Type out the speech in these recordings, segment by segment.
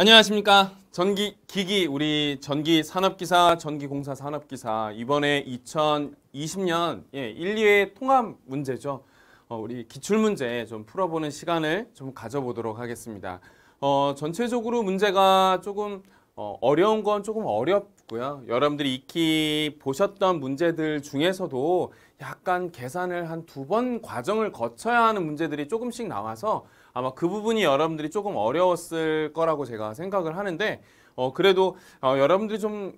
안녕하십니까 전기 기기 우리 전기 산업기사 전기공사 산업기사 이번에 2020년 예, 1, 2회 통합 문제죠 어, 우리 기출 문제 좀 풀어보는 시간을 좀 가져보도록 하겠습니다 어, 전체적으로 문제가 조금 어, 려운건 조금 어렵고요 여러분들이 익히 보셨던 문제들 중에서도 약간 계산을 한 두 번 과정을 거쳐야 하는 문제들이 조금씩 나와서 아마 그 부분이 여러분들이 조금 어려웠을 거라고 제가 생각을 하는데 어, 그래도 어, 여러분들이 좀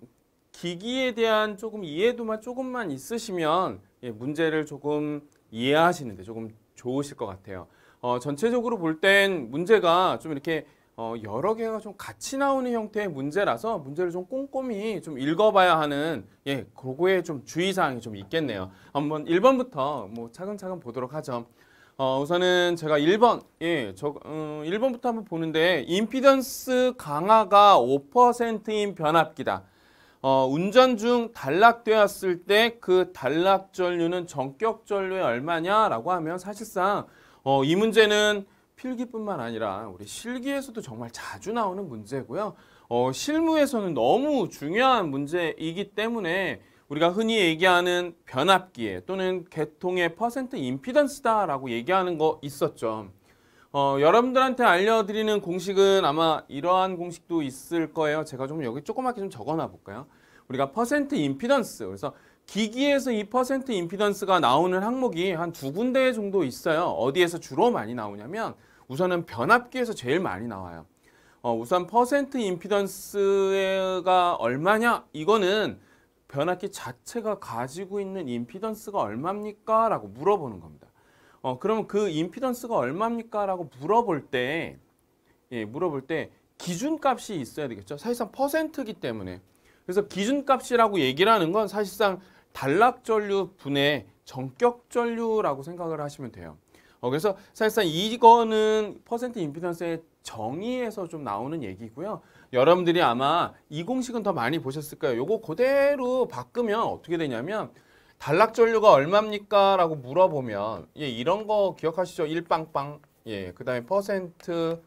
기기에 대한 조금 이해도만 조금만 있으시면 예, 문제를 조금 이해하시는데 조금 좋으실 것 같아요. 어, 전체적으로 볼 땐 문제가 좀 이렇게 어, 여러 개가 좀 같이 나오는 형태의 문제라서 문제를 좀 꼼꼼히 좀 읽어봐야 하는 예, 그거에 좀 주의사항이 좀 있겠네요. 한번 1번부터 뭐 차근차근 보도록 하죠. 어, 우선은 제가 1번, 예, 저, 음, 어, 1번부터 한번 보는데, 임피던스 강화가 5%인 변압기다. 어, 운전 중 단락되었을 때 그 단락 전류는 전격 전류에 얼마냐라고 하면 사실상 어, 이 문제는 필기뿐만 아니라 우리 실기에서도 정말 자주 나오는 문제고요. 어, 실무에서는 너무 중요한 문제이기 때문에 우리가 흔히 얘기하는 변압기에 또는 개통의 퍼센트 임피던스다라고 얘기하는 거 있었죠. 어, 여러분들한테 알려드리는 공식은 아마 이러한 공식도 있을 거예요. 제가 좀 여기 조그맣게 좀 적어놔 볼까요? 우리가 퍼센트 임피던스 그래서 기기에서 이 퍼센트 임피던스가 나오는 항목이 한 두 군데 정도 있어요. 어디에서 주로 많이 나오냐면 우선은 변압기에서 제일 많이 나와요. 어, 우선 퍼센트 임피던스가 얼마냐 이거는 변압기 자체가 가지고 있는 임피던스가 얼마입니까? 라고 물어보는 겁니다. 어, 그러면 그 임피던스가 얼마입니까? 라고 물어볼 때, 예, 물어볼 때 기준값이 있어야 되겠죠. 사실상 퍼센트기 때문에. 그래서 기준값이라고 얘기를 하는 건 사실상 단락전류 분의 정격전류라고 생각을 하시면 돼요. 어, 그래서 사실상 이거는 퍼센트 임피던스의 정의에서 좀 나오는 얘기고요. 여러분들이 아마 이 공식은 더 많이 보셨을 거예요. 이거 그대로 바꾸면 어떻게 되냐면 단락전류가 얼마입니까? 라고 물어보면 예, 이런 거 기억하시죠? 1빵빵 예, 그 다음에 퍼센트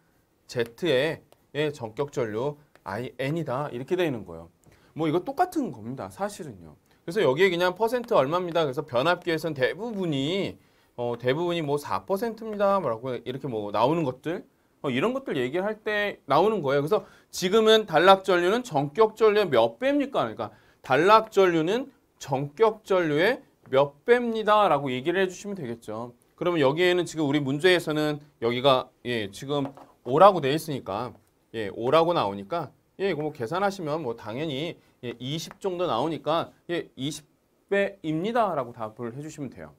Z의 예, 전격전류 IN이다 이렇게 되는 거예요. 뭐 이거 똑같은 겁니다. 사실은요. 그래서 여기에 그냥 퍼센트 얼마입니다. 그래서 변압기에서는 대부분이 어, 대부분이 뭐 4%입니다. 라고 이렇게 뭐 나오는 것들 뭐 이런 것들 얘기할 때 나오는 거예요. 그래서 지금은 단락 전류는 정격 전류의 몇 배입니까? 그러니까 단락 전류는 정격 전류의 몇 배입니다. 라고 얘기를 해주시면 되겠죠. 그러면 여기에는 지금 우리 문제에서는 여기가 예 지금 5라고 되어 있으니까 예 5라고 나오니까 예 이거 뭐 계산하시면 뭐 당연히 예, 20 정도 나오니까 예 20배입니다. 라고 답을 해주시면 돼요.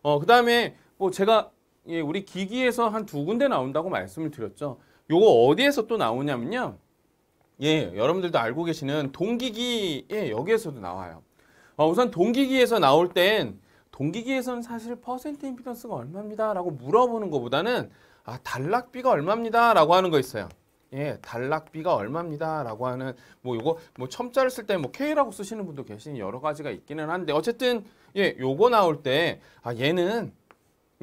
어, 그 다음에 뭐 제가 예, 우리 기기에서 한 두 군데 나온다고 말씀을 드렸죠. 요거 어디에서 또 나오냐면요. 예, 여러분들도 알고 계시는 동기기, 예, 여기에서도 나와요. 어, 우선 동기기에서 나올 땐 동기기에서는 사실 퍼센트 임피던스가 얼마입니다 라고 물어보는 것보다는 아, 단락비가 얼마입니다 라고 하는 거 있어요. 예, 단락비가 얼마입니다 라고 하는 뭐 요거 뭐 첨자를 쓸 때 뭐 K라고 쓰시는 분도 계시니 여러 가지가 있기는 한데 어쨌든 예, 요거 나올 때 아, 얘는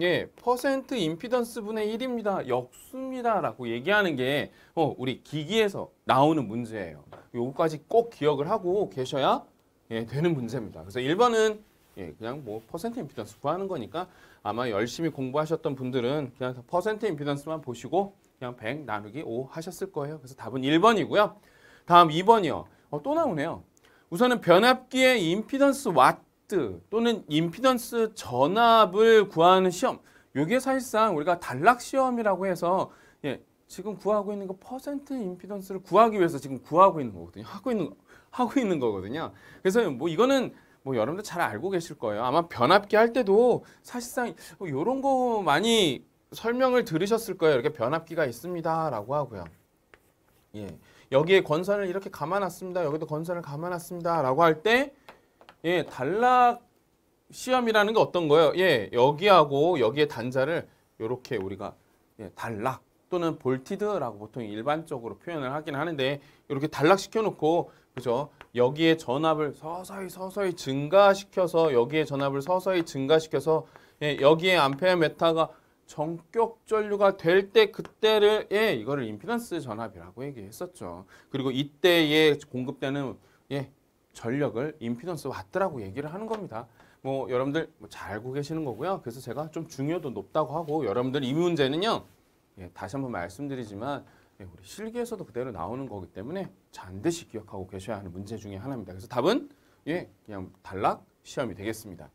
예, 퍼센트 임피던스 분의 1입니다. 역수입니다. 라고 얘기하는 게 어, 우리 기기에서 나오는 문제예요. 요거까지 꼭 기억을 하고 계셔야 예, 되는 문제입니다. 그래서 1번은 예, 그냥 뭐 퍼센트 임피던스 구하는 거니까 아마 열심히 공부하셨던 분들은 그냥 퍼센트 임피던스만 보시고 그냥 100 나누기 5 하셨을 거예요. 그래서 답은 1번이고요. 다음 2번이요. 어, 또 나오네요. 우선은 변압기의 임피던스 와 테스트 또는 임피던스 전압을 구하는 시험 이게 사실상 우리가 단락 시험이라고 해서 예, 지금 구하고 있는 거 퍼센트 임피던스를 구하기 위해서 지금 구하고 있는 거거든요. 하고 있는 하고 있는 거거든요. 그래서 뭐 이거는 뭐 여러분들 잘 알고 계실 거예요. 아마 변압기 할 때도 사실상 이런 어, 거 많이 설명을 들으셨을 거예요. 이렇게 변압기가 있습니다라고 하고요. 예. 여기에 건선을 이렇게 감아놨습니다. 여기도 건선을 감아놨습니다라고 할때 예, 단락 시험이라는 게 어떤 거예요? 예, 여기하고 여기에 단자를 이렇게 우리가 예, 단락 또는 볼티드라고 보통 일반적으로 표현을 하긴 하는데 이렇게 단락시켜 놓고 그죠? 여기에 전압을 서서히 서서히 증가시켜서 여기에 전압을 서서히 증가시켜서 예, 여기에 암페어 메타가 전격 전류가 될 때 그때를 예 이거를 임피던스 전압이라고 얘기했었죠. 그리고 이때에 공급되는 예 전력을 임피던스 왔더라고 얘기를 하는 겁니다. 뭐 여러분들 뭐 잘 알고 계시는 거고요. 그래서 제가 좀 중요도 높다고 하고 여러분들 이 문제는요. 예, 다시 한번 말씀드리지만 예, 우리 실기에서도 그대로 나오는 거기 때문에 반드시 기억하고 계셔야 하는 문제 중에 하나입니다. 그래서 답은 예, 그냥 단락 시험이 되겠습니다.